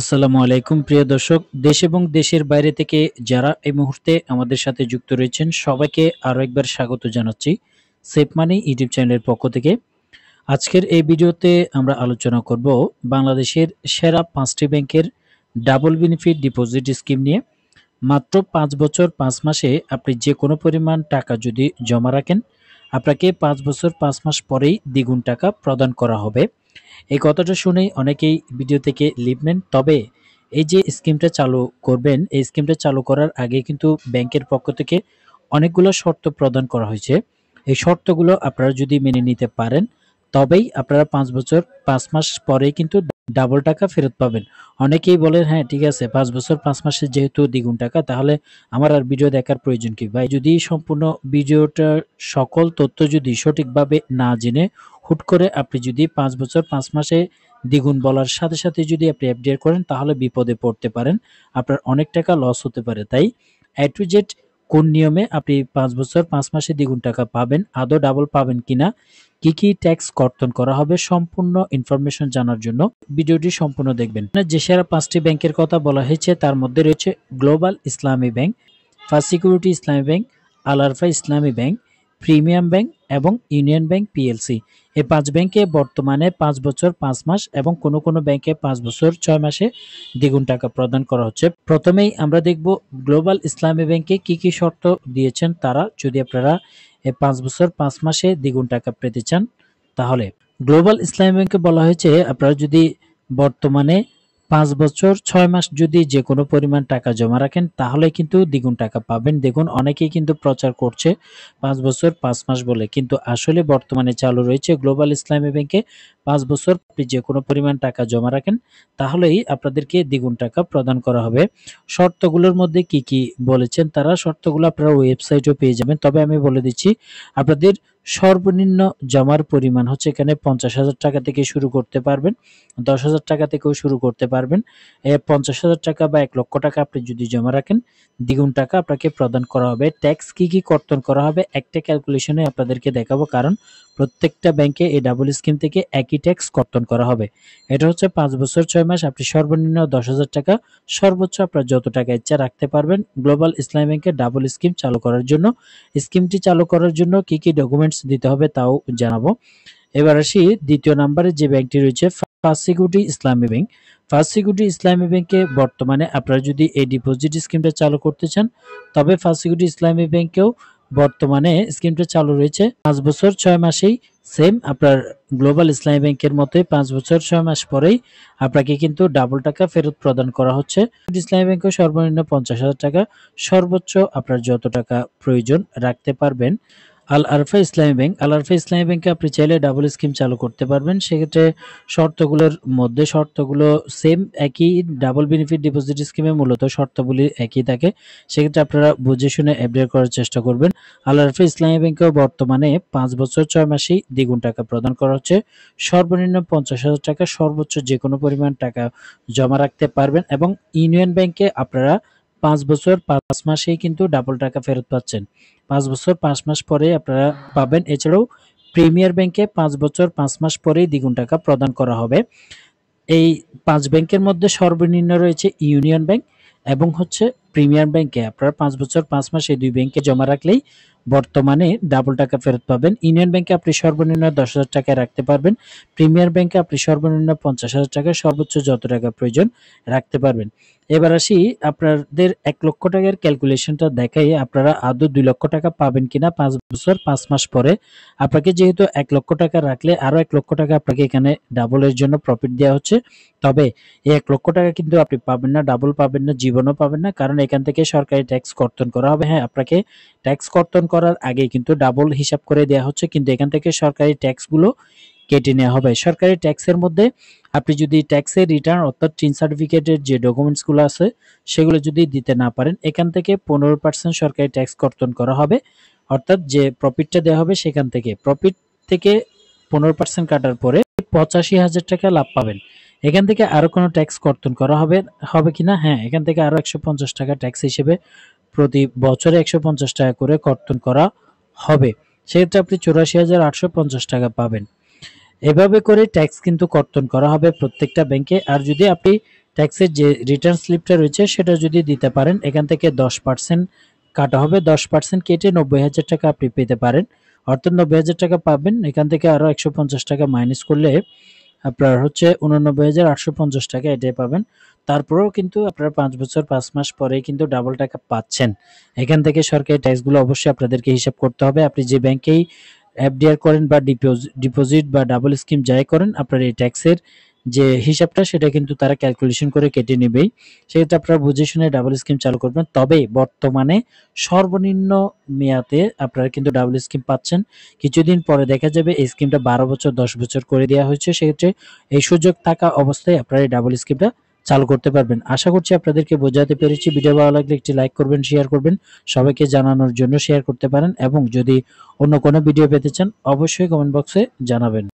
আসসালামু আলাইকুম প্রিয় দর্শক দেশ এবং দেশের বাইরে থেকে যারা এই মুহূর্তে আমাদের সাথে যুক্ত রয়েছেন সবাইকে আরও একবার স্বাগত জানাচ্ছি সেফ মানি ইউটিউব চ্যানেলের পক্ষ থেকে আজকের এই ভিডিওতে আমরা আলোচনা করব বাংলাদেশের সেরা পাঁচটি ব্যাংকের ডাবল বেনিফিট ডিপোজিট স্কিম নিয়ে মাত্র পাঁচ বছর পাঁচ মাসে আপনি যে কোনো পরিমাণ টাকা যদি জমা রাখেন আপনাকে পাঁচ বছর পাঁচ মাস পরেই দ্বিগুণ টাকা প্রদান করা হবে এই কথাটা শুনেই অনেকেই ভিডিও থেকে লিভ নেন তবে এই যে স্কিমটা চালু করবেন এই স্কিমটা চালু করার আগে কিন্তু ব্যাংকের পক্ষ থেকে অনেকগুলো শর্ত প্রদান করা হয়েছে এই শর্তগুলো আপনারা যদি মেনে নিতে পারেন তবেই আপনারা পাঁচ বছর পাঁচ মাস পরেই কিন্তু ডাবল টাকা ফেরত পাবেন অনেকেই বলেন হ্যাঁ ঠিক আছে পাঁচ বছর পাঁচ মাসে যেহেতু দ্বিগুণ টাকা তাহলে আমার আর ভিডিও দেখার প্রয়োজন কি ভাই যদি সম্পূর্ণ ভিডিওটার সকল তথ্য যদি সঠিকভাবে না জেনে হুট করে আপনি যদি পাঁচ বছর পাঁচ মাসে দ্বিগুণ বলার সাথে সাথে যদি আপনি অ্যাপডেট করেন তাহলে বিপদে পড়তে পারেন আপনার অনেক টাকা লস হতে পারে তাই এ টু জেড কোন নিয়মে আপনি পাঁচ বছর পাঁচ মাসে দ্বিগুণ টাকা পাবেন আদৌ ডাবল পাবেন কিনা কি কি ট্যাক্স কর্তন করা হবে সম্পূর্ণ ইনফরমেশন জানার জন্য ভিডিওটি সম্পূর্ণ দেখবেন যে সেরা পাঁচটি ব্যাংকের কথা বলা হয়েছে তার মধ্যে রয়েছে global Islami bank first security Islami bank Al-Arafah Islami bank premium bank এবং ইউনিয়ন ব্যাংক পিএলসি এ পাঁচ ব্যাংকে বর্তমানে পাঁচ বছর পাঁচ মাস এবং কোনো কোনো ব্যাংকে পাঁচ বছর ছয় মাসে দ্বিগুণ টাকা প্রদান করা হচ্ছে প্রথমেই আমরা দেখব গ্লোবাল ইসলামী ব্যাংকে কি কি শর্ত দিয়েছেন তারা যদি আপনারা এ পাঁচ বছর পাঁচ মাসে দ্বিগুণ টাকা পেতে চান তাহলে গ্লোবাল ইসলামী ব্যাংকে বলা হয়েছে আপনারা যদি বর্তমানে পাঁচ বছর ছয় মাস যদি যে কোনো পরিমাণ টাকা জমা রাখেন তাহলে কিন্তু দ্বিগুণ টাকা পাবেন দেখুন অনেকেই কিন্তু প্রচার করছে পাঁচ বছর পাঁচ মাস বলে কিন্তু আসলে বর্তমানে চালু রয়েছে গ্লোবাল ইসলামী ব্যাংকে পাঁচ বছর আপনি যে কোনো পরিমাণ টাকা জমা রাখেন তাহলেই আপনাদেরকে দ্বিগুণ টাকা প্রদান করা হবে শর্তগুলোর মধ্যে কি কি বলেছেন তারা শর্তগুলো আপনারা ওয়েবসাইটও পেয়ে যাবেন তবে আমি বলে দিচ্ছি আপনাদের সর্বনিম্ন জমার পরিমাণ হচ্ছে এখানে পঞ্চাশ হাজার টাকা থেকে শুরু করতে পারবেন দশ হাজার টাকা থেকেও শুরু করতে পারবেন পঞ্চাশ হাজার টাকা বা এক লক্ষ টাকা আপনি যদি জমা রাখেন দ্বিগুণ টাকা আপনাকে প্রদান করা হবে ট্যাক্স কি কি কর্তন করা হবে একটা ক্যালকুলেশনে আপনাদেরকে দেখাবো কারণ প্রত্যেকটা ব্যাংকে এই ডাবল স্কিম থেকে একই ট্যাক্স কর্তন করা হবে এটা হচ্ছে পাঁচ বছর ছয় মাস আপনি সর্বনিম্ন দশ হাজার টাকা সর্বোচ্চ আপনার যত টাকা ইচ্ছা রাখতে পারবেন গ্লোবাল ইসলাম ব্যাংকে ডাবল স্কিম চালু করার জন্য স্কিমটি চালু করার জন্য কি কি ডকুমেন্টস ডিটেলস দিতে হবে তাও জানাবো এবার আসি দ্বিতীয় নাম্বারে যে ব্যাংকটি রয়েছে first security Islami bank first security Islami ব্যাংকে বর্তমানে আপনারা যদি এই ডিপোজিট স্কিমটা চালু করতে চান তবে ফার্স্ট সিকিউরিটি ইসলামী ব্যাংকেও বর্তমানে স্কিমটা চালু রয়েছে পাঁচ বছর ছয় মাসেই সেম আপনার গ্লোবাল ইসলামী ব্যাংকের মতোই পাঁচ বছর ছয় মাস পরেই আপনাকে কিন্তু ডাবল টাকা ফেরত প্রদান করা হচ্ছে ইসলামী ব্যাংকে সর্বনিম্ন পঞ্চাশ হাজার টাকা সর্বোচ্চ আপনার যত টাকা প্রয়োজন রাখতে পারবেন আল আরফা ইসলামী ব্যাংক আল আরফা ইসলামী ব্যাংকে আপনি চাইলে ডাবল স্কিম চালু করতে পারবেন সেক্ষেত্রে শর্তগুলোর মধ্যে শর্তগুলো সেম একই ডাবল বেনিফিট ডিপোজিট স্কিমে মূলত শর্তগুলি একই থাকে সেক্ষেত্রে আপনারা বুঝে শুনে অ্যাপ্লাই করার চেষ্টা করবেন আল আরফা ইসলামী ব্যাংকেও বর্তমানে পাঁচ বছর ছয় মাসেই দ্বিগুণ টাকা প্রদান করা হচ্ছে সর্বনিম্ন পঞ্চাশ হাজার টাকা সর্বোচ্চ যে কোনো পরিমাণ টাকা জমা রাখতে পারবেন এবং ইউনিয়ন ব্যাংকে আপনারা পাঁচ বছর পাঁচ মাসেই কিন্তু ডাবল টাকা ফেরত পাচ্ছেন পাঁচ বছর পাঁচ মাস পরে আপনারা পাবেন এছাড়াও প্রিমিয়ার ব্যাংকে পাঁচ বছর পাঁচ মাস পরেই দ্বিগুণ টাকা প্রদান করা হবে এই পাঁচ ব্যাংকের মধ্যে সর্বনিম্ন রয়েছে ইউনিয়ন ব্যাংক এবং হচ্ছে প্রিমিয়ার ব্যাংকে আপনারা পাঁচ বছর পাঁচ মাস এই দুই ব্যাংকে জমা রাখলেই বর্তমানে ডাবল টাকা ফেরত পাবেন ইউনিয়ন ব্যাংকে আপনি সর্বনিম্ন দশ হাজার টাকা রাখতে পারবেন প্রিমিয়ার ব্যাংকে আপনি সর্বনিম্ন পঞ্চাশ হাজার টাকা সর্বোচ্চ যত টাকা প্রয়োজন রাখতে পারবেন এবার আসি আপনাদের এক লক্ষ টাকার ক্যালকুলেশনটা দেখাই আপনারা আদৌ দুই লক্ষ টাকা পাবেন কিনা পাঁচ বছর পাঁচ মাস পরে আপনাকে যেহেতু এক লক্ষ টাকা রাখলে আরও এক লক্ষ টাকা আপনাকে এখানে ডাবলের জন্য প্রফিট দেওয়া হচ্ছে তবে এই এক লক্ষ টাকা কিন্তু আপনি পাবেন না ডাবল পাবেন না জীবনও পাবেন না কারণ এখান থেকে সরকারি ট্যাক্স কর্তন করা হবে হ্যাঁ আপনাকে ট্যাক্স কর্তন করার আগে কিন্তু ডাবল হিসাব করে দেয়া হচ্ছে কিন্তু এখান থেকে সরকারি ট্যাক্সগুলো কেটে নেওয়া হবে সরকারি ট্যাক্সের মধ্যে আপনি যদি ট্যাক্সের রিটার্ন অর্থাৎ টিন সার্টিফিকেটের যে ডকুমেন্টসগুলো আছে সেগুলো যদি দিতে না পারেন এখান থেকে পনেরো পার্সেন্ট সরকারি ট্যাক্স কর্তন করা হবে অর্থাৎ যে প্রফিটটা দেওয়া হবে সেখান থেকে প্রফিট থেকে পনেরো পার্সেন্ট কাটার পরে পঁচাশি হাজার টাকা লাভ পাবেন এখান থেকে আরও কোনো ট্যাক্স কর্তন করা হবে হবে কি না হ্যাঁ এখান থেকে আরও একশো পঞ্চাশ টাকা ট্যাক্স হিসেবে প্রতি বছরে একশো টাকা করে কর্তন করা হবে সেক্ষেত্রে আপনি চুরাশি হাজার আটশো পঞ্চাশ টাকা পাবেন এভাবে করে ট্যাক্স কিন্তু কর্তন করা হবে প্রত্যেকটা ব্যাংকে আর যদি আপনি ট্যাক্সের যে রিটার্ন স্লিপটা রয়েছে সেটা যদি দিতে পারেন এখান থেকে দশ পার্সেন্ট কাটা হবে দশ পার্সেন্ট কেটে নব্বই হাজার টাকা আপনি পেতে পারেন অর্থাৎ নব্বই হাজার টাকা পাবেন এখান থেকে আরও একশো পঞ্চাশ টাকা মাইনাস করলে আপনার হচ্ছে উননব্বই হাজার আটশো পঞ্চাশ টাকা এটাই পাবেন তারপরেও কিন্তু আপনার পাঁচ বছর পাঁচ মাস পরে কিন্তু ডাবল টাকা পাচ্ছেন এখান থেকে সরকারি ট্যাক্সগুলো অবশ্যই আপনাদেরকে হিসাব করতে হবে আপনি যে ব্যাংকেই এফডিআর করেন বা ডিপোজিট বা ডাবল স্কিম যাই করেন আপনার এই ট্যাক্সের যে হিসাবটা সেটা কিন্তু তারা ক্যালকুলেশন করে কেটে নেবেই সেক্ষেত্রে আপনারা বুঝে শুনে ডাবল স্কিম চালু করবেন তবে বর্তমানে সর্বনিম্ন মেয়াদে আপনারা কিন্তু ডাবল স্কিম পাচ্ছেন কিছুদিন পরে দেখা যাবে এই স্কিমটা বারো বছর দশ বছর করে দেওয়া হয়েছে সেক্ষেত্রে এই সুযোগ থাকা অবস্থায় আপনারা এই ডাবল স্কিমটা চালু করতে পারবেন আশা করছি আপনাদেরকে বোঝাতে পেরেছি ভিডিও ভালো লাগলে একটি লাইক করবেন শেয়ার করবেন সবাইকে জানানোর জন্য শেয়ার করতে পারেন এবং যদি অন্য কোনো ভিডিও পেতে চান অবশ্যই কমেন্ট বক্সে জানাবেন